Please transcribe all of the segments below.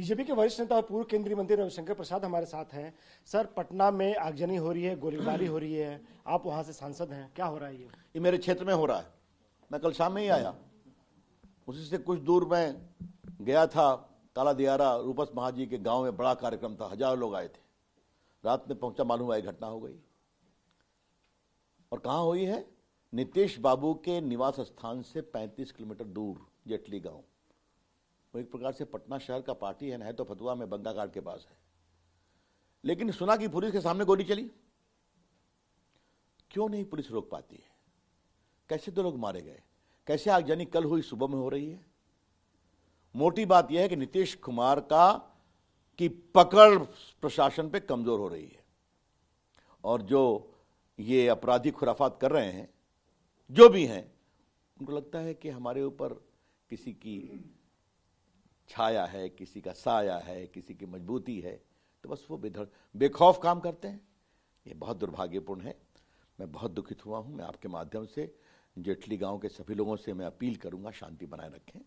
BJP के वरिष्ठ नेता और पूर्व केंद्रीय मंत्री रविशंकर प्रसाद हमारे साथ हैं सर पटना में आगजनी हो रही है गोलीबारी हो रही है आप वहां से सांसद हैं क्या हो रहा है ये ये मेरे क्षेत्र में हो रहा है मैं कल शाम में ही आया उसी से कुछ दूर में गया था काला दियारा रूपस महाजी के गाँव में बड़ा कार्यक्रम था हजारों लोग आए थे रात में पहुंचा मालूम हुआ घटना हो गई और कहाँ हुई है नीतीश बाबू के निवास स्थान से 35 किलोमीटर दूर जेटली गांव वो एक प्रकार से पटना शहर का पार्टी है है तो फतुआ में बंदाघाट के पास है लेकिन सुना कि पुलिस के सामने गोली चली क्यों नहीं पुलिस रोक पाती है कैसे दो लोग मारे गए कैसे आगजनी कल हुई सुबह में हो रही है मोटी बात यह है कि नीतीश कुमार का की पकड़ प्रशासन पे कमजोर हो रही है और जो ये अपराधी खुराफात कर रहे हैं जो भी हैं उनको लगता है कि हमारे ऊपर किसी की छाया है किसी का साया है किसी की मजबूती है तो बस वो बेधड़ बेखौफ काम करते हैं ये बहुत दुर्भाग्यपूर्ण है मैं बहुत दुखित हुआ हूँ मैं आपके माध्यम से जेठली गांव के सभी लोगों से मैं अपील करूँगा शांति बनाए रखें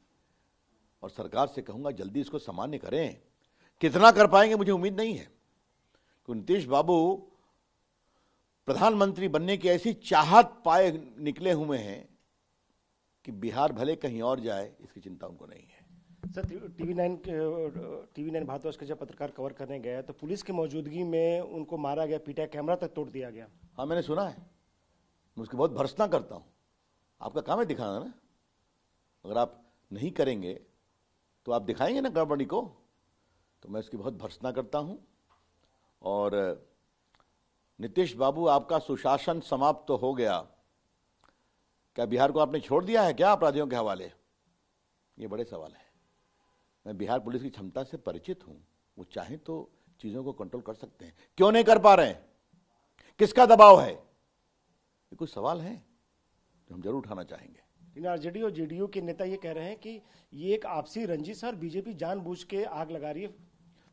और सरकार से कहूँगा जल्दी इसको सामान्य करें कितना कर पाएंगे मुझे उम्मीद नहीं है कि नीतीश बाबू प्रधानमंत्री बनने की ऐसी चाहत पाए निकले हुए हैं कि बिहार भले कहीं और जाए इसकी चिंता उनको नहीं है sir TV nine TV nine Bharatvarsh के जब पत्रकार कवर करने गए तो पुलिस की मौजूदगी में उनको मारा गया पीटा कैमरा तक तोड़ दिया गया हाँ मैंने सुना है मैं उसकी बहुत भर्सना करता हूँ आपका काम है दिखाना ना अगर आप नहीं करेंगे तो आप दिखाएंगे ना गड़बड़ी को तो मैं उसकी बहुत भर्सना करता हूँ और नीतीश बाबू आपका सुशासन समाप्त तो हो गया क्या बिहार को आपने छोड़ दिया है क्या अपराधियों के हवाले ये बड़े सवाल हैं मैं बिहार पुलिस की क्षमता से परिचित हूं वो चाहे तो चीजों को कंट्रोल कर सकते हैं क्यों नहीं कर पा रहे हैं किसका दबाव है ये कुछ सवाल है जो हम जरूर उठाना चाहेंगे लेकिन आरजेडी और जेडीयू के नेता ये कह रहे हैं कि ये एक आपसी रंजिश है और बीजेपी जानबूझ के आग लगा रही है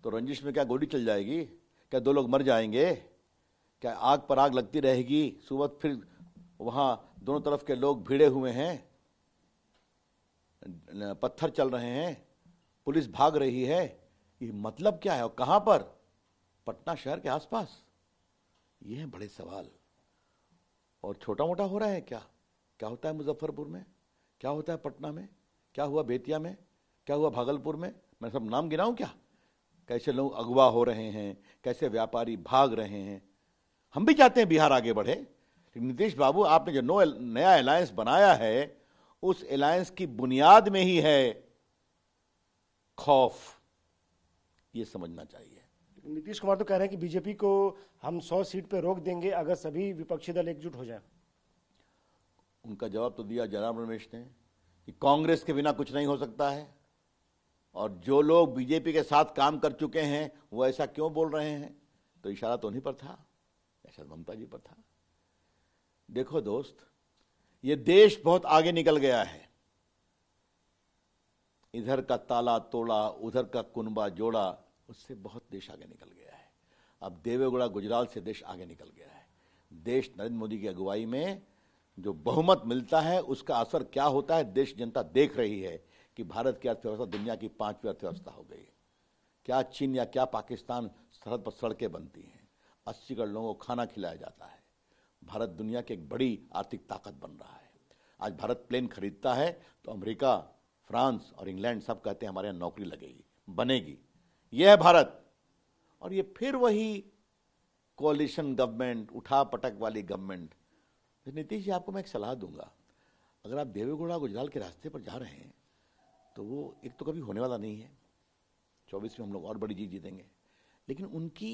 तो रंजिश में क्या गोली चल जाएगी क्या दो लोग मर जाएंगे क्या आग पर आग लगती रहेगी सुबह फिर वहाँ दोनों तरफ के लोग भिड़े हुए हैं पत्थर चल रहे हैं पुलिस भाग रही है ये मतलब क्या है और कहां पर पटना शहर के आसपास ये है बड़े सवाल और छोटा मोटा हो रहा है क्या क्या होता है मुजफ्फरपुर में क्या होता है पटना में क्या हुआ बेतिया में क्या हुआ भागलपुर में मैं सब नाम गिनाऊं क्या कैसे लोग अगवा हो रहे हैं कैसे व्यापारी भाग रहे हैं हम भी चाहते हैं बिहार आगे बढ़े नीतीश बाबू आपने जो नो नया अलायंस बनाया है उस अलायंस की बुनियाद में ही है खौफ ये समझना चाहिए नीतीश कुमार तो कह रहे हैं कि बीजेपी को हम सौ सीट पर रोक देंगे अगर सभी विपक्षी दल एकजुट हो जाए उनका जवाब तो दिया जयराम रमेश ने कि कांग्रेस के बिना कुछ नहीं हो सकता है और जो लोग बीजेपी के साथ काम कर चुके हैं वो ऐसा क्यों बोल रहे हैं तो इशारा तो उन्हीं पर था ऐसा ममता जी पर था देखो दोस्त ये देश बहुत आगे निकल गया है इधर का ताला तोड़ा उधर का कुनबा जोड़ा उससे बहुत देश आगे निकल गया है अब देवेगुड़ा गुजरात से देश आगे निकल गया है देश नरेंद्र मोदी की अगुवाई में जो बहुमत मिलता है उसका असर क्या होता है देश जनता देख रही है कि भारत की अर्थव्यवस्था दुनिया की पांचवी अर्थव्यवस्था हो गई क्या चीन या क्या पाकिस्तान सरहद पर सड़कें बनती हैं अस्सी करोड़ लोगों को खाना खिलाया जाता है भारत दुनिया की एक बड़ी आर्थिक ताकत बन रहा है आज भारत प्लेन खरीदता है तो अमेरिका फ्रांस और इंग्लैंड सब कहते हैं हमारे यहाँ नौकरी लगेगी बनेगी यह है भारत और ये फिर वही कोलिशन गवर्नमेंट उठा पटक वाली गवर्नमेंट तो नीतीश जी आपको मैं एक सलाह दूंगा अगर आप देवेगौड़ा गुजराल के रास्ते पर जा रहे हैं तो वो एक तो कभी होने वाला नहीं है चौबीस में हम लोग और बड़ी जीत जीतेंगे लेकिन उनकी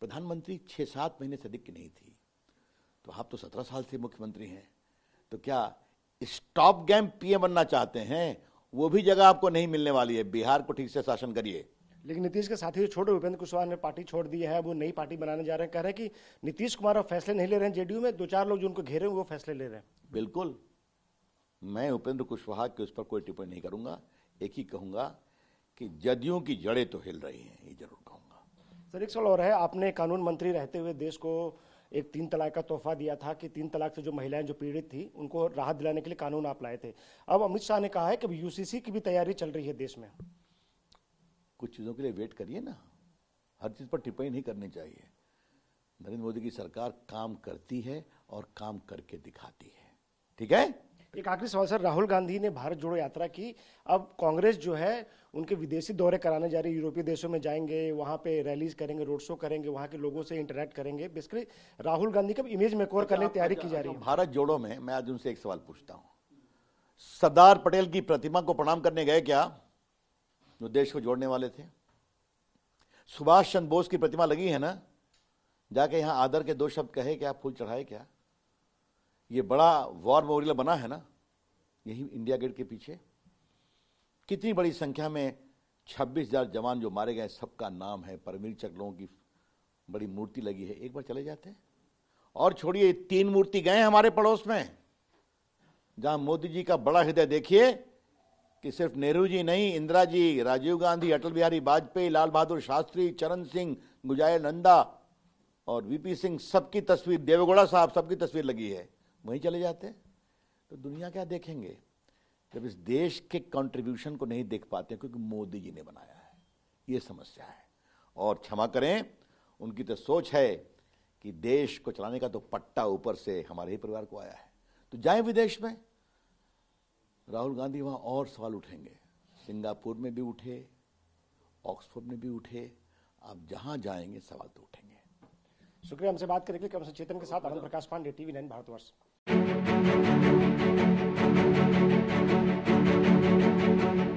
प्रधानमंत्री छः सात महीने से अधिक की नहीं थी तो आप तो सत्रह साल से मुख्यमंत्री हैं तो क्या स्टॉप गैम पीएम बनना चाहते हैं वो भी जगह आपको नहीं मिलने वाली है बिहार को ठीक से शासन करिए लेकिन नीतीश के साथी जो छोटे भूपेंद्र कुशवाहा ने पार्टी छोड़ दी है वो नई पार्टी बनाने जा रहे हैं कह रहे हैं कि नीतीश कुमार अब फैसले नहीं ले रहे हैं जेडीयू में दो चार लोग जो उनको घेरे वो फैसले ले रहे हैं बिल्कुल मैं उपेंद्र कुशवाहा के उस पर कोई टिप्पणी नहीं करूंगा एक ही कहूंगा कि जदयू की जड़ें तो हिल रही हैं ये जरूर कहूंगा सर एक सवाल और है आपने कानून मंत्री रहते हुए देश को एक तीन तलाक का तोहफा दिया था कि तीन तलाक से जो महिलाएं जो पीड़ित थी उनको राहत दिलाने के लिए कानून आप लाए थे अब अमित शाह ने कहा है कि यूसीसी की भी तैयारी चल रही है देश में कुछ चीज़ों के लिए वेट करिए ना हर चीज़ पर टिप्पणी नहीं करनी चाहिए नरेंद्र मोदी की सरकार काम करती है और काम करके दिखाती है ठीक है एक आखिरी सवाल सर राहुल गांधी ने भारत जोड़ो यात्रा की अब कांग्रेस जो है उनके विदेशी दौरे कराने जा रही यूरोपीय देशों में जाएंगे वहाँ पे रैलीज करेंगे रोड शो करेंगे वहाँ के लोगों से इंटरेक्ट करेंगे बेसिकली राहुल गांधी का इमेज में कोर करने की तैयारी की जा रही है अच्छा, भारत जोड़ो में मैं आज उनसे एक सवाल पूछता हूँ सरदार पटेल की प्रतिमा को प्रणाम करने गए क्या जो देश को जोड़ने वाले थे सुभाष चंद्र बोस की प्रतिमा लगी है ना जाके यहाँ आदर के दो शब्द कहे क्या फूल चढ़ाए क्या ये बड़ा वॉर मेमोरियल बना है ना यही इंडिया गेट के पीछे कितनी बड़ी संख्या में छब्बीस हजार जवान जो मारे गए सबका नाम है परमीर लोगों की बड़ी मूर्ति लगी है एक बार चले जाते हैं और छोड़िए तीन मूर्ति गए हमारे पड़ोस में जहां मोदी जी का बड़ा हृदय देखिए कि सिर्फ नेहरू जी नहीं इंदिरा जी राजीव गांधी अटल बिहारी वाजपेयी लाल बहादुर शास्त्री चरण सिंह गुजाय नंदा और वीपी सिंह सबकी तस्वीर देवगौड़ा साहब सबकी तस्वीर लगी है वहीं चले जाते तो दुनिया क्या देखेंगे जब इस देश के कंट्रीब्यूशन को नहीं देख पाते क्योंकि मोदी जी ने बनाया है ये समस्या है और क्षमा करें उनकी तो सोच है कि देश को चलाने का तो पट्टा ऊपर से हमारे ही परिवार को आया है तो जाए विदेश में राहुल गांधी वहाँ और सवाल उठेंगे सिंगापुर में भी उठे ऑक्सफोर्ड में भी उठे आप जहाँ जाएंगे सवाल तो उठेंगे शुक्रिया हमसे बात करेंगे के के साथ Anand Prakash Pandey TV nine Bharatvarsh Thank you.